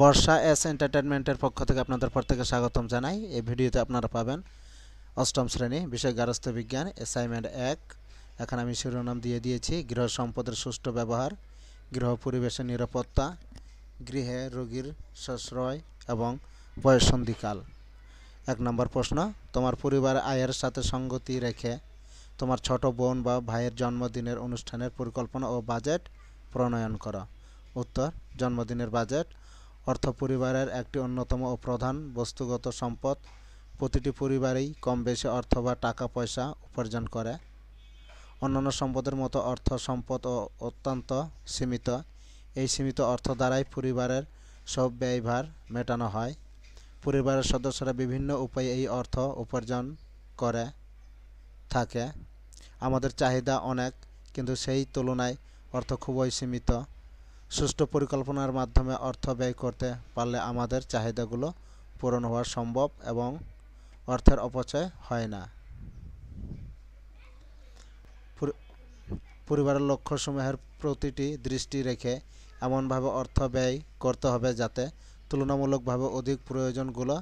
বর্ষা S এন্টারটেনমেন্টের পক্ষ থেকে আপনাদের প্রত্যেকে স্বাগতম জানাই এই ভিডিওতে আপনারা পাবেন অষ্টম শ্রেণী বিষয় গারস্থ বিজ্ঞান অ্যাসাইনমেন্ট এক এখন আমি শিরোনাম দিয়ে দিয়েছি গৃহ সম্পদের সুষ্ঠু ব্যবহার গৃহ পরিবেশের নিরাপত্তা গৃহে রোগীর সশ্রয় এবং বয়সন্ধিকাল এক নম্বর প্রশ্ন তোমার পরিবার আয়ের সাথে সঙ্গতি রেখে তোমার ছোট বোন বা ভাইয়ের জন্মদিনের অনুষ্ঠানের পরিকল্পনা ও বাজেট প্রণয়ন করো উত্তর জন্মদিনের বাজেট অর্থ পরিবারের একটি অন্যতম ও প্রধান বস্তুগত সম্পদ প্রতিটি পরিবারেই কম বেশি অর্থ বা টাকা পয়সা উপার্জন করে অন্যান্য সম্পদের মতো অর্থ সম্পদ ও অত্যন্ত সীমিত এই সীমিত অর্থ দ্বারাই পরিবারের সব ব্যয়ভার মেটানো হয় পরিবারের সদস্যরা বিভিন্ন উপায়ে এই অর্থ উপার্জন করে থাকে আমাদের চাহিদা অনেক কিন্তু সেই তুলনায় অর্থ খুবই সীমিত সুষ্ঠু পরিকল্পনার মাধ্যমে অর্থ ব্যয় করতে পারলে আমাদের চাহিদাগুলো পূরণ হওয়া সম্ভব এবং অর্থের অপচয় হয় না পরিবারের লক্ষ্যসমূহের প্রতিটি দৃষ্টি রেখে এমনভাবে অর্থ ব্যয় করতে হবে যাতে তুলনামূলকভাবে অধিক প্রয়োজনগুলো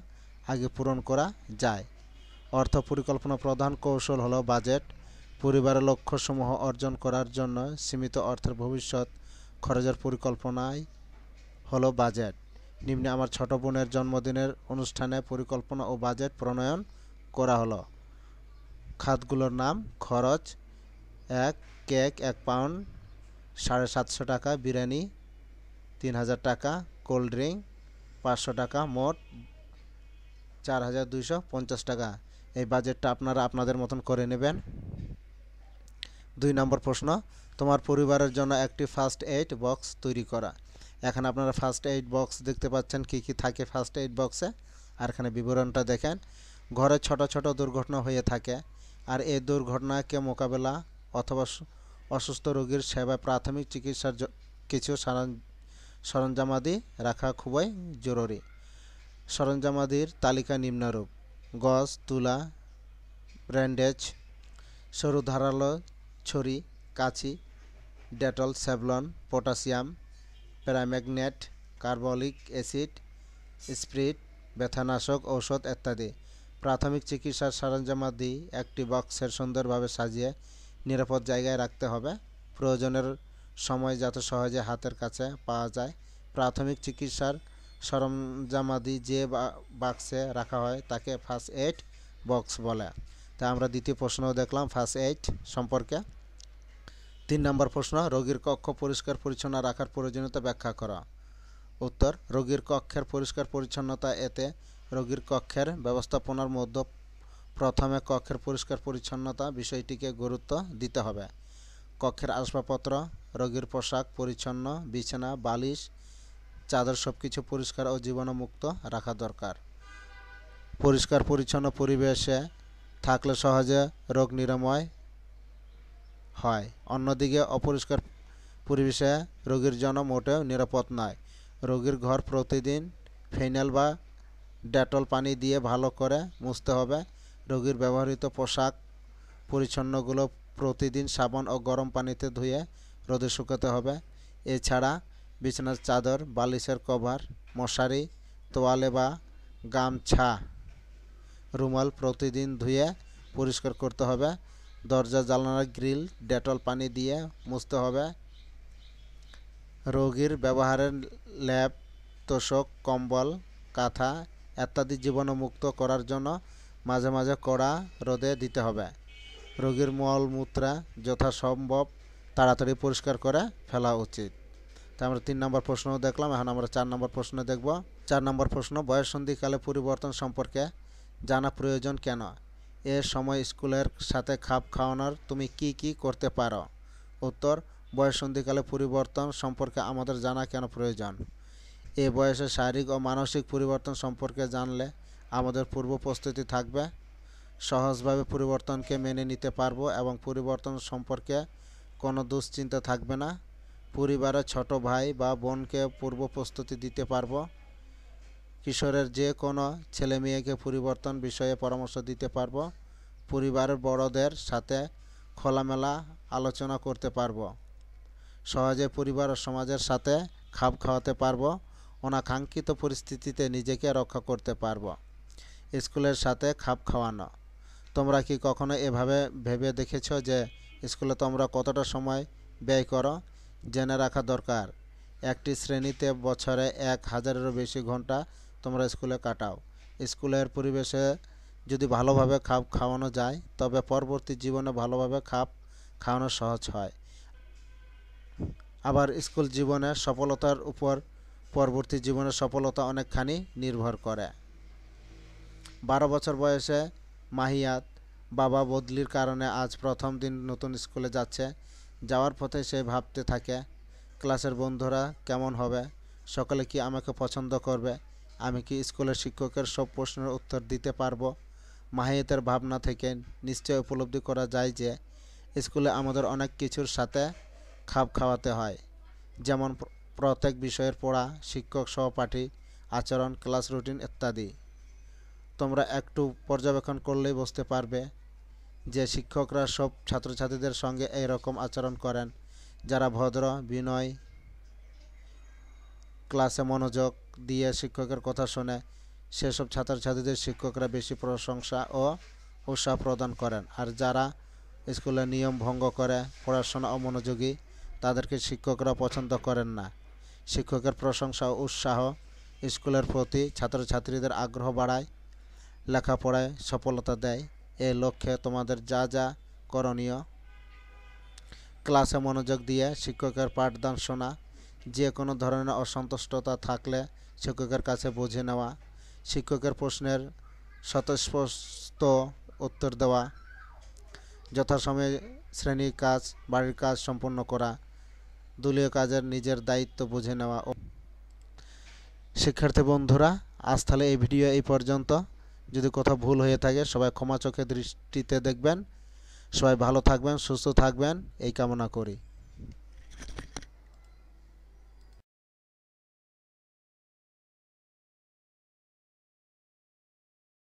আগে পূরণ করা যায় অর্থ পরিকল্পনা প্রধান কৌশল হলো বাজেট পরিবারের লক্ষ্যসমূহ অর্জন করার জন্য সীমিত অর্থের ভবিষ্যৎ খরচের পরিকল্পনাই হলো বাজেট নিম্নে আমার ছোট বোনের জন্মদিনের অনুষ্ঠানে পরিকল্পনা ও বাজেট প্রণয়ন করা হলো খাতগুলোর নাম খরচ এক কেক এক পাউন্ড সাড়ে সাতশো টাকা বিরিয়ানি তিন হাজার টাকা কোল্ড ড্রিঙ্ক পাঁচশো টাকা মোট চার হাজার দুইশো পঞ্চাশ টাকা এই বাজেটটা আপনারা আপনাদের মতন করে নেবেন দুই নম্বর প্রশ্ন তোমার পরিবারের জন্য একটি ফার্স্ট এইড বক্স তৈরি করা এখানে আপনারা ফার্স্ট এইড বক্স দেখতে পাচ্ছেন কি কি থাকে ফার্স্ট এইড বক্সে আর এখানে বিবরণটা দেখেন ঘরে ছোট ছোট দুর্ঘটনা হয়ে থাকে আর এই দুর্ঘটনাকে মোকাবেলা অথবা অসুস্থ রোগীর সেবায় প্রাথমিক চিকিৎসার কিছু সরঞ্জামাদি রাখা খুবই জরুরি সরঞ্জামাদির তালিকা নিম্নরূপ গজ তুলা ব্র্যান্ডেজ সরু ধারালো ছড়ি কাঁচি Dettol Savlon potassium paramagnet carbolic acid spirit ব্যথানাশক ঔষধ ইত্যাদি প্রাথমিক চিকিৎসার সরঞ্জামাদি একটি বক্সের সুন্দরভাবে সাজিয়ে নিরাপদ জায়গায় রাখতে হবে প্রয়োজনের সময় যাতে সহজে হাতের কাছে পাওয়া যায় প্রাথমিক চিকিৎসার সরঞ্জামাদি যে বাক্সে রাখা হয় তাকে ফার্স্ট এইড বক্স বলে তা আমরা দ্বিতীয় প্রশ্ন দেখলাম ফার্স্ট এইড সম্পর্কে তিন নম্বর প্রশ্ন রোগীর কক্ষ পরিষ্কার পরিচ্ছন্ন রাখার প্রয়োজনীয়তা ব্যাখ্যা করা উত্তর রোগীর কক্ষের পরিষ্কার পরিচ্ছন্নতা এতে রোগীর কক্ষের ব্যবস্থাপনার মধ্যে প্রথমে কক্ষের পরিষ্কার পরিচ্ছন্নতা বিষয়টিকে গুরুত্ব দিতে হবে কক্ষের আসবাবপত্র রোগীর পোশাক পরিচ্ছন্ন বিছানা বালিশ চাদর সব কিছু পরিষ্কার ও জীবাণুমুক্ত রাখা দরকার পরিষ্কার পরিচ্ছন্ন পরিবেশে থাকলে সহজে রোগ নিরাময় হয় অন্যদিকে অপরিষ্কার পরিবেশে রোগীর জন্য মোটেও নিরাপদ নয় রোগীর ঘর প্রতিদিন ফেনাল বা ডেটল পানি দিয়ে ভালো করে মুছতে হবে রোগীর ব্যবহৃত পোশাক পরিচ্ছন্নগুলো প্রতিদিন সাবান ও গরম পানিতে ধুয়ে রোদে শুকাতে হবে এছাড়া বিছানার চাদর বালিশের কভার মশারি তোয়ালে বা গামছা রুমাল প্রতিদিন ধুয়ে পরিষ্কার করতে হবে দরজা জানালা গ্রিল ডেটল পানি দিয়ে মুছতে হবে রোগীর ব্যবহারের ল্যাব তোষক কম্বল কাঁথা ইত্যাদি জীবাণুমুক্ত করার জন্য মাঝে মাঝে কড়া রোদে দিতে হবে রোগীর মলমূত্রা যথাসম্ভব তাড়াতাড়ি পরিষ্কার করে ফেলা উচিত তা আমরা তিন নম্বর প্রশ্নও দেখলাম এখন আমরা চার নম্বর প্রশ্ন দেখব চার নম্বর প্রশ্ন বয়সন্ধিকালে পরিবর্তন সম্পর্কে জানা প্রয়োজন কেন এ সময় স্কুলের সাথে খাপ খাওয়ানোর তুমি কি কি করতে পারো উত্তর বয়সন্ধিকালে পরিবর্তন সম্পর্কে আমাদের জানা কেন প্রয়োজন এ বয়সে শারীরিক ও মানসিক পরিবর্তন সম্পর্কে জানলে আমাদের পূর্ব প্রস্তুতি থাকবে সহজভাবে পরিবর্তনকে মেনে নিতে পারবো এবং পরিবর্তন সম্পর্কে কোনো দুশ্চিন্তা থাকবে না পরিবারের ছোট ভাই বা বোনকে পূর্ব প্রস্তুতি দিতে পারবো কিশোরের যে কোনো ছেলেমেয়েকে পরিবর্তন বিষয়ে পরামর্শ দিতে পারব পরিবারের বড়দের সাথে খোলামেলা আলোচনা করতে পারব সহজে পরিবার ও সমাজের সাথে খাপ খাওয়াতে পারব অনাকাঙ্ক্ষিত পরিস্থিতিতে নিজেকে রক্ষা করতে পারব স্কুলের সাথে খাপ খাওয়ানো তোমরা কি কখনো এভাবে ভেবে দেখেছ যে স্কুলে তোমরা কতটা সময় ব্যয় করো জেনে রাখা দরকার একটি শ্রেণীতে বছরে এক হাজারেরও বেশি ঘন্টা তোমরা স্কুলে কাটাও স্কুলের পরিবেশে যদি ভালোভাবে খাপ খাওয়ানো যায় তবে পরবর্তী জীবনে ভালোভাবে খাপ খাওয়ানো সহজ হয় আবার স্কুল জীবনে সফলতার উপর পরবর্তী জীবনের সফলতা অনেকখানি নির্ভর করে বারো বছর বয়সে মাহিয়াত বাবা বদলির কারণে আজ প্রথম দিন নতুন স্কুলে যাচ্ছে যাওয়ার পথে সে ভাবতে থাকে ক্লাসের বন্ধুরা কেমন হবে সকলে কি আমাকে পছন্দ করবে আমি কি স্কুলের শিক্ষকের সব প্রশ্নের উত্তর দিতে পারবো মাহিয়াতের ভাবনা থেকে নিশ্চয় উপলব্ধি করা যায় যে স্কুলে আমাদের অনেক কিছুর সাথে খাপ খাওয়াতে হয় যেমন প্রত্যেক বিষয়ের পড়া শিক্ষক সহপাঠী আচরণ ক্লাস রুটিন ইত্যাদি তোমরা একটু পর্যবেক্ষণ করলেই বুঝতে পারবে যে শিক্ষকরা সব ছাত্রছাত্রীদের সঙ্গে এই রকম আচরণ করেন যারা ভদ্র বিনয় ক্লাসে মনোযোগ দিয়ে শিক্ষকের কথা শোনে সেসব ছাত্রছাত্রীদের শিক্ষকরা বেশি প্রশংসা ও উৎসাহ প্রদান করেন আর যারা স্কুলের নিয়ম ভঙ্গ করে পড়াশোনা অমনোযোগী তাদেরকে শিক্ষকরা পছন্দ করেন না শিক্ষকের প্রশংসা ও উৎসাহ স্কুলের প্রতি ছাত্রছাত্রীদের আগ্রহ বাড়ায় লেখাপড়ায় সফলতা দেয় এ লক্ষ্যে তোমাদের যা যা করণীয় ক্লাসে মনোযোগ দিয়ে শিক্ষকের পাঠদান শোনা যে কোনো ধরনের অসন্তুষ্টতা থাকলে শিক্ষকের কাছে বুঝে নেওয়া শিক্ষকের প্রশ্নের স্বতঃস্পষ্ট উত্তর দেওয়া যথাসময়ে শ্রেণীর কাজ বাড়ির কাজ সম্পন্ন করা দলীয় কাজের নিজের দায়িত্ব বুঝে নেওয়া ও শিক্ষার্থী বন্ধুরা আজ তাহলে এই ভিডিও এই পর্যন্ত যদি কোথাও ভুল হয়ে থাকে সবাই ক্ষমা চোখে দৃষ্টিতে দেখবেন সবাই ভালো থাকবেন সুস্থ থাকবেন এই কামনা করি